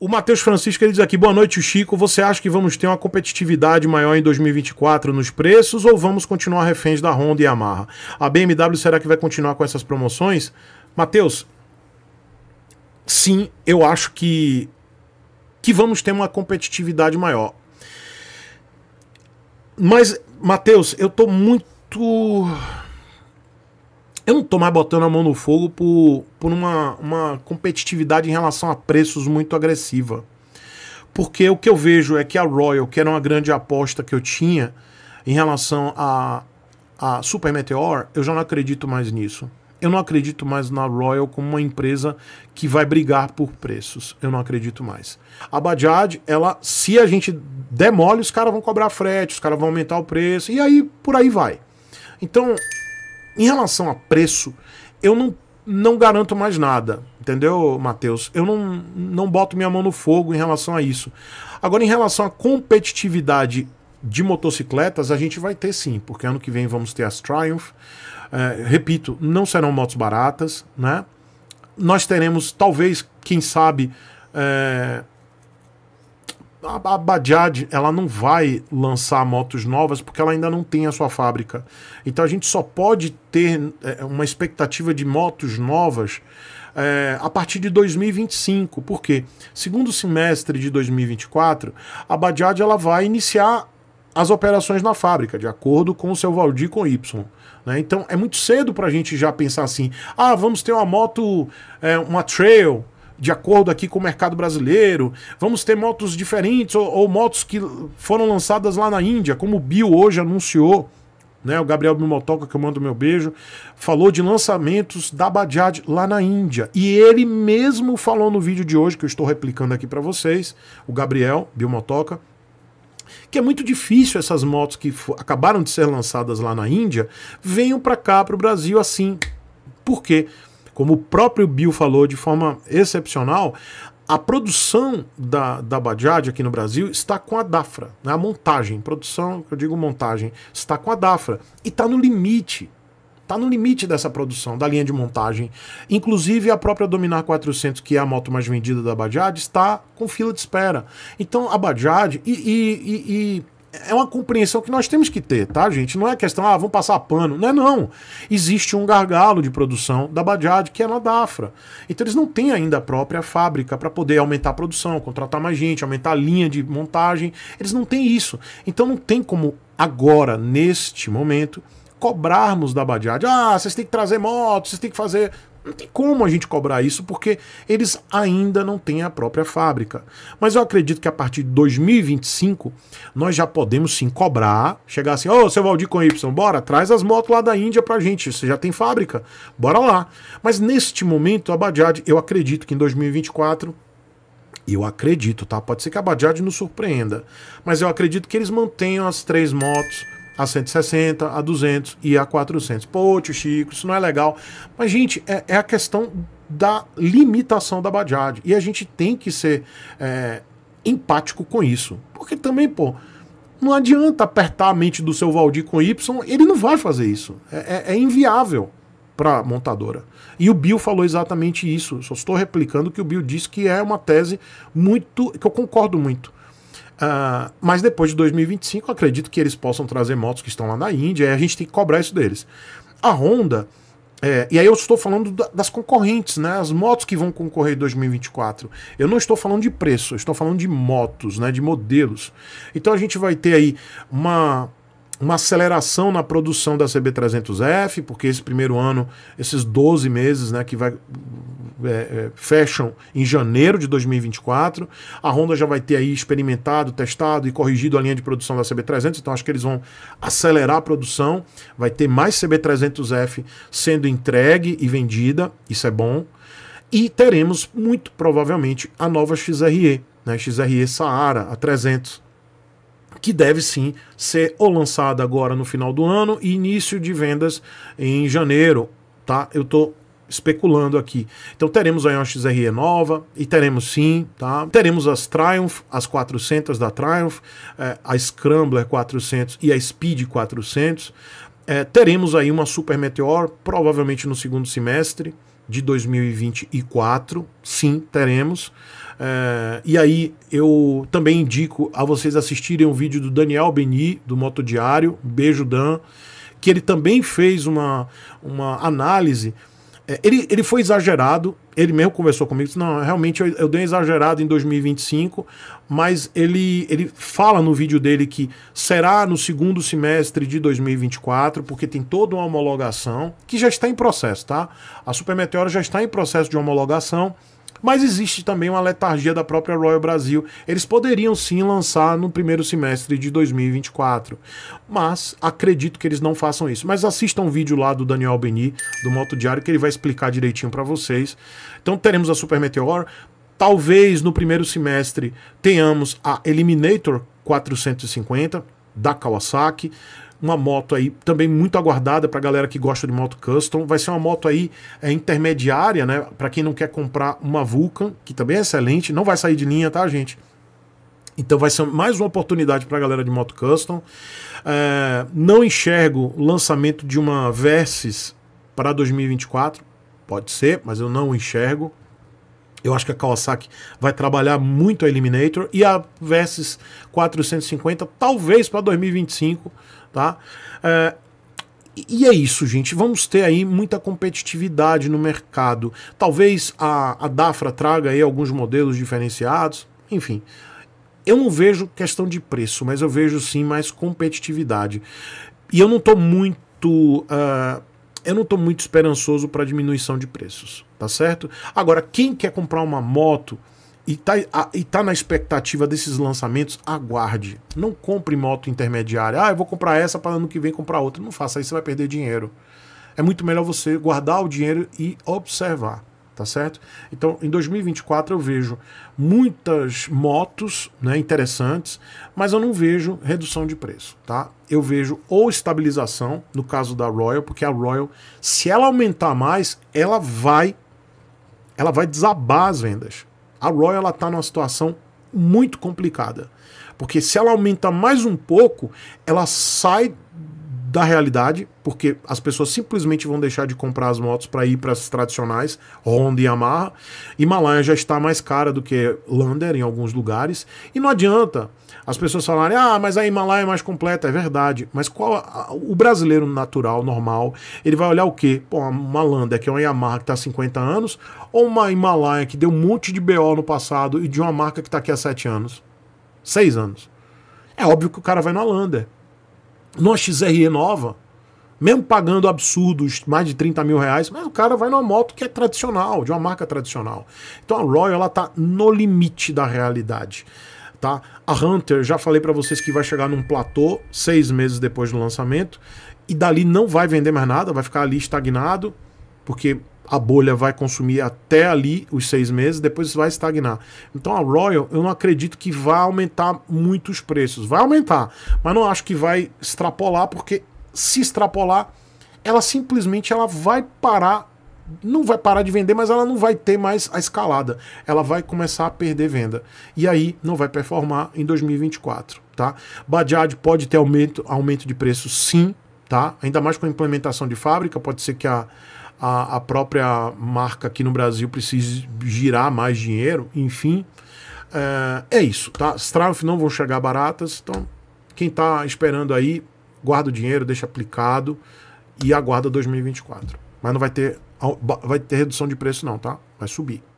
O Matheus Francisco ele diz aqui: boa noite, Chico. Você acha que vamos ter uma competitividade maior em 2024 nos preços ou vamos continuar reféns da Honda e Yamaha? A BMW será que vai continuar com essas promoções? Matheus, sim, eu acho que, que vamos ter uma competitividade maior. Mas, Matheus, eu tô muito eu não tô mais botando a mão no fogo por, por uma, uma competitividade em relação a preços muito agressiva. Porque o que eu vejo é que a Royal, que era uma grande aposta que eu tinha em relação a, a Super Meteor, eu já não acredito mais nisso. Eu não acredito mais na Royal como uma empresa que vai brigar por preços. Eu não acredito mais. A Bajaj, ela, se a gente der mole, os caras vão cobrar frete, os caras vão aumentar o preço, e aí por aí vai. Então, em relação a preço, eu não, não garanto mais nada, entendeu, Matheus? Eu não, não boto minha mão no fogo em relação a isso. Agora, em relação à competitividade de motocicletas, a gente vai ter sim, porque ano que vem vamos ter as Triumph. É, repito, não serão motos baratas, né? Nós teremos, talvez, quem sabe, é, a, a Bajaj ela não vai lançar motos novas porque ela ainda não tem a sua fábrica. Então a gente só pode ter é, uma expectativa de motos novas é, a partir de 2025, porque segundo semestre de 2024 a Bajaj ela vai iniciar as operações na fábrica, de acordo com o seu Valdir com Y. Né? Então é muito cedo para a gente já pensar assim, ah, vamos ter uma moto, é, uma trail de acordo aqui com o mercado brasileiro, vamos ter motos diferentes ou, ou motos que foram lançadas lá na Índia, como o Bill hoje anunciou, né? O Gabriel Bimotoca, que eu mando meu beijo, falou de lançamentos da Bajaj lá na Índia. E ele mesmo falou no vídeo de hoje, que eu estou replicando aqui para vocês, o Gabriel Bimotoca, que é muito difícil essas motos que acabaram de ser lançadas lá na Índia venham para cá, para o Brasil, assim. Por quê? Como o próprio Bill falou de forma excepcional, a produção da, da Bajaj aqui no Brasil está com a Dafra. Né? A montagem, produção, eu digo montagem, está com a Dafra. E está no limite. Está no limite dessa produção, da linha de montagem. Inclusive, a própria Dominar 400, que é a moto mais vendida da Bajaj, está com fila de espera. Então, a Bajaj. e, e, e, e é uma compreensão que nós temos que ter, tá, gente? Não é questão, ah, vamos passar pano. Não é, não. Existe um gargalo de produção da Bajaj, que é na Dafra. Então eles não têm ainda a própria fábrica para poder aumentar a produção, contratar mais gente, aumentar a linha de montagem. Eles não têm isso. Então não tem como agora, neste momento, cobrarmos da Bajaj. Ah, vocês têm que trazer moto, vocês têm que fazer. Não tem como a gente cobrar isso porque eles ainda não têm a própria fábrica. Mas eu acredito que a partir de 2025 nós já podemos sim cobrar, chegar assim: ô, oh, seu Valdir com Y, bora, traz as motos lá da Índia pra gente, você já tem fábrica, bora lá. Mas neste momento, a Bajaj, eu acredito que em 2024 eu acredito, tá? Pode ser que a Bajaj nos surpreenda, mas eu acredito que eles mantenham as três motos a 160, a 200 e a 400. Pô, tio Chico, isso não é legal. Mas, gente, é, é a questão da limitação da Bajaj. E a gente tem que ser é, empático com isso. Porque também, pô, não adianta apertar a mente do seu Valdir com Y, ele não vai fazer isso. É, é, é inviável para montadora. E o Bill falou exatamente isso. Só estou replicando que o Bill disse que é uma tese muito. que eu concordo muito. Uh, mas depois de 2025, acredito que eles possam trazer motos que estão lá na Índia e a gente tem que cobrar isso deles. A Honda, é, e aí eu estou falando da, das concorrentes, né? As motos que vão concorrer em 2024. Eu não estou falando de preço, eu estou falando de motos, né? De modelos. Então a gente vai ter aí uma uma aceleração na produção da CB300F, porque esse primeiro ano, esses 12 meses, né, que vai é, é, Fashion em janeiro de 2024. A Honda já vai ter aí experimentado, testado e corrigido a linha de produção da CB300, então acho que eles vão acelerar a produção. Vai ter mais CB300F sendo entregue e vendida, isso é bom. E teremos, muito provavelmente, a nova XRE, né, XRE Saara, a 300 que deve sim ser ou lançada agora no final do ano e início de vendas em janeiro, tá? Eu tô especulando aqui. Então teremos aí uma XRE nova e teremos sim, tá? Teremos as Triumph, as 400 da Triumph, é, a Scrambler 400 e a Speed 400. É, eh, teremos aí uma Super Meteor, provavelmente no segundo semestre de 2024. Sim, teremos. É, e aí eu também indico a vocês assistirem o um vídeo do Daniel Beni, do Moto Diário. beijo, Dan. Que ele também fez uma, uma análise é, ele, ele foi exagerado, ele mesmo conversou comigo, disse, não, realmente eu, eu dei um exagerado em 2025, mas ele, ele fala no vídeo dele que será no segundo semestre de 2024, porque tem toda uma homologação, que já está em processo, tá? A Supermeteora já está em processo de homologação, mas existe também uma letargia da própria Royal Brasil. Eles poderiam sim lançar no primeiro semestre de 2024. Mas acredito que eles não façam isso. Mas assista um vídeo lá do Daniel Beni, do Moto Diário, que ele vai explicar direitinho para vocês. Então teremos a Super Meteor. Talvez no primeiro semestre tenhamos a Eliminator 450 da Kawasaki uma moto aí também muito aguardada para galera que gosta de moto custom. Vai ser uma moto aí é, intermediária, né? Para quem não quer comprar uma Vulcan, que também é excelente, não vai sair de linha, tá, gente? Então vai ser mais uma oportunidade para a galera de moto custom. É, não enxergo o lançamento de uma Versys para 2024. Pode ser, mas eu não enxergo. Eu acho que a Kawasaki vai trabalhar muito a Eliminator e a Versys 450, talvez para 2025, tá? É, e é isso, gente. Vamos ter aí muita competitividade no mercado. Talvez a, a Dafra traga aí alguns modelos diferenciados, enfim. Eu não vejo questão de preço, mas eu vejo sim mais competitividade. E eu não estou muito uh, eu não estou muito esperançoso para diminuição de preços, tá certo? Agora, quem quer comprar uma moto e tá, a, e tá na expectativa desses lançamentos, aguarde. Não compre moto intermediária. Ah, eu vou comprar essa para ano que vem comprar outra. Não faça isso, você vai perder dinheiro. É muito melhor você guardar o dinheiro e observar tá certo? Então, em 2024 eu vejo muitas motos, né, interessantes, mas eu não vejo redução de preço, tá? Eu vejo ou estabilização, no caso da Royal, porque a Royal, se ela aumentar mais, ela vai ela vai desabar as vendas. A Royal ela tá numa situação muito complicada, porque se ela aumenta mais um pouco, ela sai da realidade, porque as pessoas simplesmente vão deixar de comprar as motos para ir para as tradicionais, Honda e Yamaha. Himalaia já está mais cara do que Lander em alguns lugares. E não adianta as pessoas falarem, ah, mas a Himalaia é mais completa. É verdade, mas qual a, o brasileiro natural, normal, ele vai olhar o quê? Pô, uma Lander que é uma Yamaha que está há 50 anos, ou uma Himalaia que deu um monte de BO no passado e de uma marca que está aqui há 7 anos? 6 anos. É óbvio que o cara vai na Lander numa XRE nova, mesmo pagando absurdos, mais de 30 mil reais, mas o cara vai numa moto que é tradicional, de uma marca tradicional. Então a Royal ela tá no limite da realidade. Tá? A Hunter, já falei para vocês que vai chegar num platô seis meses depois do lançamento e dali não vai vender mais nada, vai ficar ali estagnado, porque a bolha vai consumir até ali os seis meses, depois vai estagnar. Então a Royal, eu não acredito que vá aumentar muito os preços. Vai aumentar, mas não acho que vai extrapolar, porque se extrapolar, ela simplesmente ela vai parar não vai parar de vender, mas ela não vai ter mais a escalada. Ela vai começar a perder venda. E aí não vai performar em 2024, tá? Bajaj pode ter aumento, aumento de preço sim, tá? Ainda mais com a implementação de fábrica, pode ser que a a, a própria marca aqui no Brasil precise girar mais dinheiro, enfim. É, é isso, tá? As não vão chegar baratas, então quem tá esperando aí, guarda o dinheiro, deixa aplicado e aguarda 2024. Mas não vai ter, vai ter redução de preço não, tá? Vai subir.